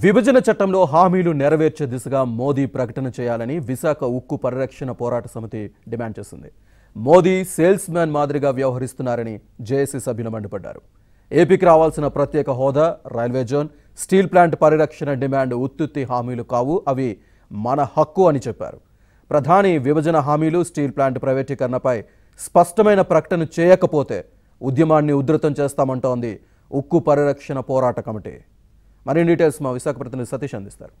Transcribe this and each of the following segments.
విభజన చట్టంలో హామీలు నెరవేర్చే దిశగా మోదీ ప్రకటన చేయాలని విశాఖ ఉక్కు పరిరక్షణ పోరాట సమితి డిమాండ్ చేసింది మోదీ సేల్స్ మ్యాన్ మాదిరిగా వ్యవహరిస్తున్నారని జేఏసీ సభ్యులు మండిపడ్డారు ఏపీకి రావాల్సిన ప్రత్యేక హోదా రైల్వే జోన్ స్టీల్ ప్లాంట్ పరిరక్షణ డిమాండ్ ఉత్తుత్తి హామీలు కావు అవి మన హక్కు అని చెప్పారు ప్రధాని విభజన హామీలు స్టీల్ ప్లాంట్ ప్రైవేటీకరణపై స్పష్టమైన ప్రకటన చేయకపోతే ఉద్యమాన్ని ఉధృతం చేస్తామంటోంది ఉక్కు పరిరక్షణ పోరాట కమిటీ మరిన్ని డీటెయిల్స్ మా విశాఖ ప్రతినిధి సతీష్ అందిస్తారు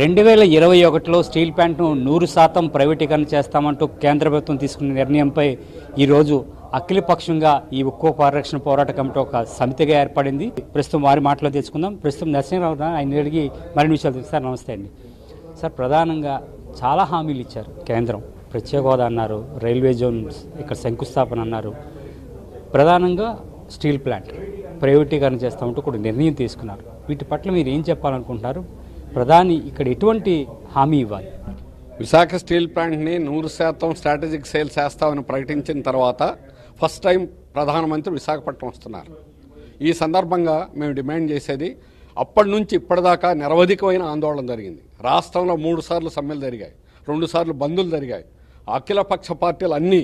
రెండు వేల ఇరవై ఒకటిలో స్టీల్ ప్లాంట్ను నూరు శాతం ప్రైవేటీకరణ చేస్తామంటూ కేంద్ర ప్రభుత్వం తీసుకున్న నిర్ణయంపై ఈరోజు అఖిలపక్షంగా ఈ ఉక్కు పరిరక్షణ పోరాట కమిటీ ఒక సమితిగా ఏర్పడింది ప్రస్తుతం వారి మాటలో తెచ్చుకుందాం ప్రస్తుతం నరసింహరావు ఆయన అడిగి మరిన్ని విషయాలు తెలుస్తారు నమస్తే అండి సార్ ప్రధానంగా చాలా హామీలు ఇచ్చారు కేంద్రం ప్రత్యేక హోదా అన్నారు రైల్వే జోన్స్ ఇక్కడ శంకుస్థాపన అన్నారు ప్రధానంగా స్టీల్ ప్లాంట్ ప్రైవేటీకరణ చేస్తామంటూ కూడా నిర్ణయం తీసుకున్నారు వీటి పట్ల మీరు ఏం చెప్పాలనుకుంటున్నారు ప్రధాని ఇక్కడ ఎటువంటి హామీ ఇవ్వాలి విశాఖ స్టీల్ ప్లాంట్ని నూరు శాతం స్ట్రాటజిక్ సేల్స్ చేస్తామని ప్రకటించిన తర్వాత ఫస్ట్ టైం ప్రధానమంత్రి విశాఖపట్నం వస్తున్నారు ఈ సందర్భంగా మేము డిమాండ్ చేసేది అప్పటి నుంచి ఇప్పటిదాకా నిరవధికమైన ఆందోళన జరిగింది రాష్ట్రంలో మూడు సార్లు సమ్మెలు జరిగాయి రెండు సార్లు బంధులు జరిగాయి అఖిలపక్ష పార్టీలు అన్నీ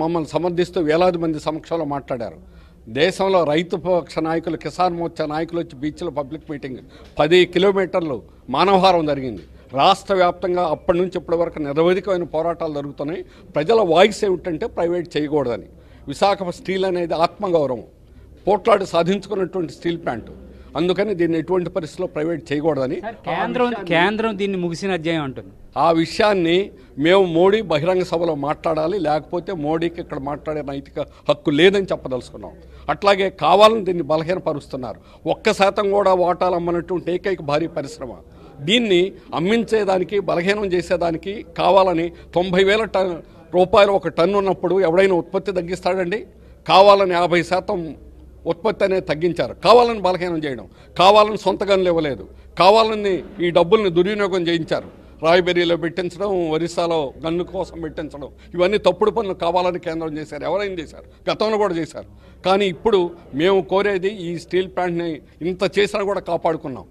మమ్మల్ని సమర్థిస్తూ వేలాది మంది సమక్షంలో మాట్లాడారు దేశంలో రైతు పక్ష నాయకులు కిసాన్ మోర్చా నాయకులు వచ్చి బీచ్లో పబ్లిక్ మీటింగ్ పది కిలోమీటర్లు మానవహారం జరిగింది రాష్ట్ర వ్యాప్తంగా అప్పటి నుంచి ఇప్పటి వరకు నిరవధికమైన పోరాటాలు జరుగుతున్నాయి ప్రజల వాయిస్ ఏమిటంటే ప్రైవేట్ చేయకూడదని విశాఖ స్టీల్ అనేది ఆత్మగౌరవం పోట్లాడు సాధించుకున్నటువంటి స్టీల్ ప్లాంటు అందుకని దీన్ని ఎటువంటి పరిస్థితుల్లో ప్రైవేట్ చేయకూడదని కేంద్రం కేంద్రం దీన్ని ముగిసిన అధ్యాయం అంటుంది ఆ విషయాన్ని మేము మోడీ బహిరంగ సభలో మాట్లాడాలి లేకపోతే మోడీకి ఇక్కడ మాట్లాడే నైతిక హక్కు లేదని చెప్పదలుచుకున్నాం అట్లాగే కావాలని దీన్ని బలహీనపరుస్తున్నారు ఒక్క శాతం కూడా వాటాలు అమ్మనటువంటి ఏకైక భారీ పరిశ్రమ దీన్ని అమ్మించేదానికి బలహీనం చేసేదానికి కావాలని తొంభై వేల టన్ రూపాయలు ఒక టన్ను ఉన్నప్పుడు ఎవడైనా ఉత్పత్తి తగ్గిస్తాడండి కావాలని యాభై శాతం ఉత్పత్తి అనేది తగ్గించారు కావాలని బలహీనం చేయడం కావాలని సొంత గనులు ఇవ్వలేదు కావాలని ఈ డబ్బుల్ని దుర్వినియోగం చేయించారు రాయబెరీలో పెట్టించడం ఒరిస్సాలో గన్ను కోసం పెట్టించడం ఇవన్నీ తప్పుడు పనులు కావాలని కేంద్రం చేశారు ఎవరైనా చేశారు గతంలో కూడా చేశారు కానీ ఇప్పుడు మేము కోరేది ఈ స్టీల్ ప్లాంట్ని ఇంత చేసినా కూడా కాపాడుకున్నాం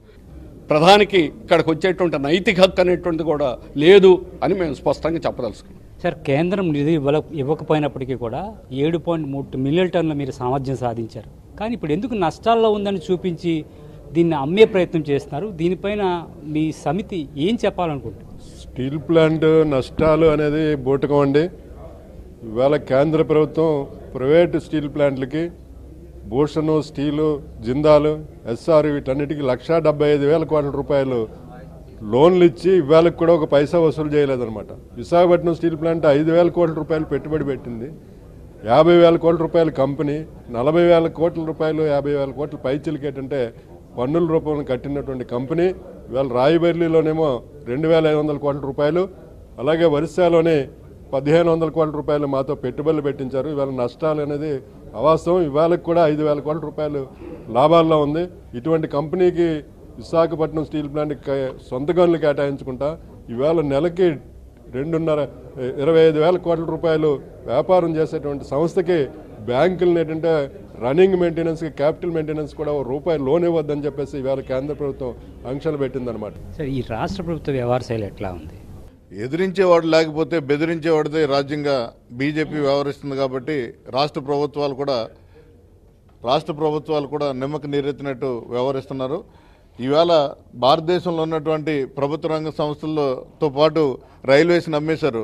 ప్రధానికి ఇక్కడికి వచ్చేటువంటి నైతిక హక్కు అనేటువంటిది కూడా లేదు అని మేము స్పష్టంగా చెప్పదలుచుకున్నాం సార్ కేంద్రం నిధి ఇవ్వల ఇవ్వకపోయినప్పటికీ కూడా ఏడు పాయింట్ మూడు మిలియన్ టన్నుల మీరు సామర్థ్యం సాధించారు కానీ ఇప్పుడు ఎందుకు నష్టాల్లో ఉందని చూపించి దీన్ని అమ్మే ప్రయత్నం చేస్తున్నారు దీనిపైన మీ సమితి ఏం చెప్పాలనుకుంటుంది స్టీల్ ప్లాంట్ నష్టాలు అనేది బోటకం అండి ఇవాళ కేంద్ర ప్రభుత్వం ప్రైవేటు స్టీల్ ప్లాంట్లకి భూషణ్ స్టీలు జిందాలు ఎస్ఆర్ వీటన్నిటికీ లక్షా డెబ్బై ఐదు వేల కోట్ల రూపాయలు లోన్లు ఇచ్చి ఇవాళ కూడా ఒక పైసా వసూలు చేయలేదన్నమాట విశాఖపట్నం స్టీల్ ప్లాంట్ ఐదు వేల కోట్ల రూపాయలు పెట్టుబడి పెట్టింది యాభై వేల కోట్ల రూపాయల కంపెనీ నలభై వేల కోట్ల రూపాయలు యాభై వేల కోట్ల ఏంటంటే పన్నుల రూపంలో కట్టినటువంటి కంపెనీ ఇవాళ రాయబర్లీలోనేమో రెండు వేల ఐదు వందల కోట్ల రూపాయలు అలాగే ఒరిస్సాలోనే పదిహేను వందల కోట్ల రూపాయలు మాతో పెట్టుబడులు పెట్టించారు ఇవాళ నష్టాలు అనేది అవాస్తవం ఇవాళకి కూడా ఐదు వేల కోట్ల రూపాయలు లాభాల్లో ఉంది ఇటువంటి కంపెనీకి విశాఖపట్నం స్టీల్ ప్లాంట్ సొంత గనులు కేటాయించుకుంటా ఈవేళ నెలకి రెండున్నర ఇరవై ఐదు వేల కోట్ల రూపాయలు వ్యాపారం చేసేటువంటి సంస్థకి బ్యాంకులను ఏంటంటే రన్నింగ్ మెయింటెనెన్స్కి క్యాపిటల్ మెయింటెనెన్స్ కూడా రూపాయి లోన్ ఇవ్వద్దని చెప్పేసి ఈవేళ కేంద్ర ప్రభుత్వం ఆంక్షలు పెట్టిందనమాట సార్ ఈ రాష్ట్ర ప్రభుత్వ వ్యవహార శైలి ఎట్లా ఉంది ఎదిరించేవాడు లేకపోతే బెదిరించేవాడిదే రాజ్యంగా బీజేపీ వ్యవహరిస్తుంది కాబట్టి రాష్ట్ర ప్రభుత్వాలు కూడా రాష్ట్ర ప్రభుత్వాలు కూడా నిమ్మక నీరెత్తినట్టు వ్యవహరిస్తున్నారు ఇవాళ భారతదేశంలో ఉన్నటువంటి ప్రభుత్వ రంగ సంస్థలతో పాటు రైల్వేస్ నమ్మేశారు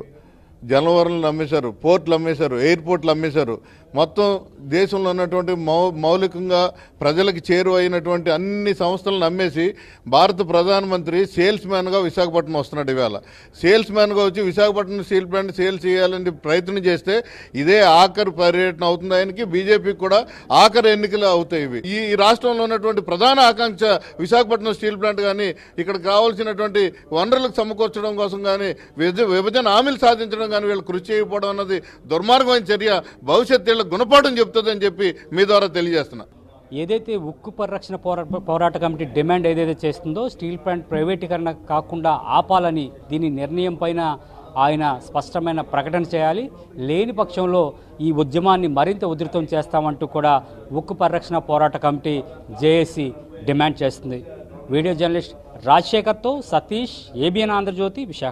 జలవరంలు అమ్మేశారు పోర్ట్లు అమ్మేశారు ఎయిర్పోర్ట్లు అమ్మేశారు మొత్తం దేశంలో ఉన్నటువంటి మౌలికంగా ప్రజలకు చేరువైనటువంటి అన్ని సంస్థలను అమ్మేసి భారత ప్రధానమంత్రి సేల్స్ మ్యాన్గా విశాఖపట్నం వస్తున్నాడు ఇవాళ సేల్స్ మ్యాన్గా వచ్చి విశాఖపట్నం స్టీల్ ప్లాంట్ సేల్ చేయాలని ప్రయత్నం చేస్తే ఇదే ఆఖరి పర్యటన అవుతుంది ఆయనకి బీజేపీకి కూడా ఆఖరి ఎన్నికలు అవుతాయి ఇవి ఈ రాష్ట్రంలో ఉన్నటువంటి ప్రధాన ఆకాంక్ష విశాఖపట్నం స్టీల్ ప్లాంట్ కానీ ఇక్కడ కావాల్సినటువంటి వనరులకు సమకూర్చడం కోసం కానీ విభజన హామీలు సాధించడం కానీ వీళ్ళు కృషి చేయకపోవడం అన్నది దుర్మార్గమైన చర్య భవిష్యత్తు వీళ్ళ గుణపాఠం చెప్తుందని చెప్పి మీ ద్వారా తెలియజేస్తున్నా ఏదైతే ఉక్కు పరిరక్షణ పోరాట పోరాట కమిటీ డిమాండ్ ఏదైతే చేస్తుందో స్టీల్ ప్లాంట్ ప్రైవేటీకరణ కాకుండా ఆపాలని దీని నిర్ణయం పైన ఆయన స్పష్టమైన ప్రకటన చేయాలి లేని పక్షంలో ఈ ఉద్యమాన్ని మరింత ఉధృతం చేస్తామంటూ కూడా ఉక్కు పరిరక్షణ పోరాట కమిటీ జేఏసీ డిమాండ్ చేస్తుంది వీడియో జర్నలిస్ట్ రాజశేఖర్తో సతీష్ ఏబిఎన్ ఆంధ్రజ్యోతి విశాఖ